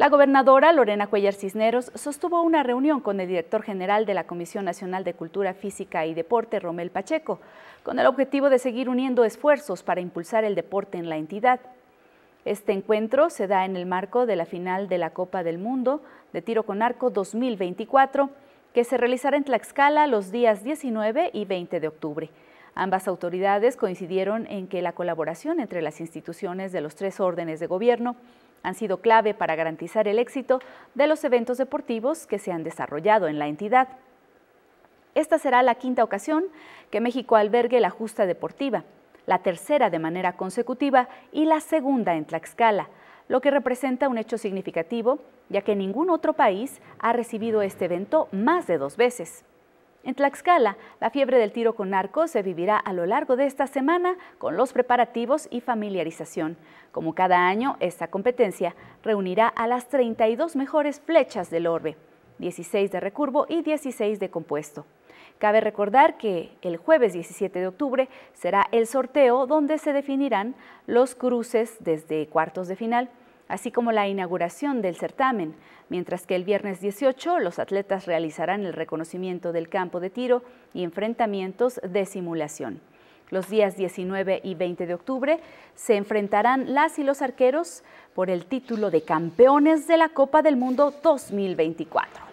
La gobernadora Lorena Cuellar Cisneros sostuvo una reunión con el director general de la Comisión Nacional de Cultura Física y Deporte, Romel Pacheco, con el objetivo de seguir uniendo esfuerzos para impulsar el deporte en la entidad. Este encuentro se da en el marco de la final de la Copa del Mundo de Tiro con Arco 2024, que se realizará en Tlaxcala los días 19 y 20 de octubre. Ambas autoridades coincidieron en que la colaboración entre las instituciones de los tres órdenes de gobierno han sido clave para garantizar el éxito de los eventos deportivos que se han desarrollado en la entidad. Esta será la quinta ocasión que México albergue la justa deportiva, la tercera de manera consecutiva y la segunda en Tlaxcala, lo que representa un hecho significativo, ya que ningún otro país ha recibido este evento más de dos veces. En Tlaxcala, la fiebre del tiro con arco se vivirá a lo largo de esta semana con los preparativos y familiarización. Como cada año, esta competencia reunirá a las 32 mejores flechas del orbe, 16 de recurvo y 16 de compuesto. Cabe recordar que el jueves 17 de octubre será el sorteo donde se definirán los cruces desde cuartos de final así como la inauguración del certamen, mientras que el viernes 18 los atletas realizarán el reconocimiento del campo de tiro y enfrentamientos de simulación. Los días 19 y 20 de octubre se enfrentarán las y los arqueros por el título de campeones de la Copa del Mundo 2024.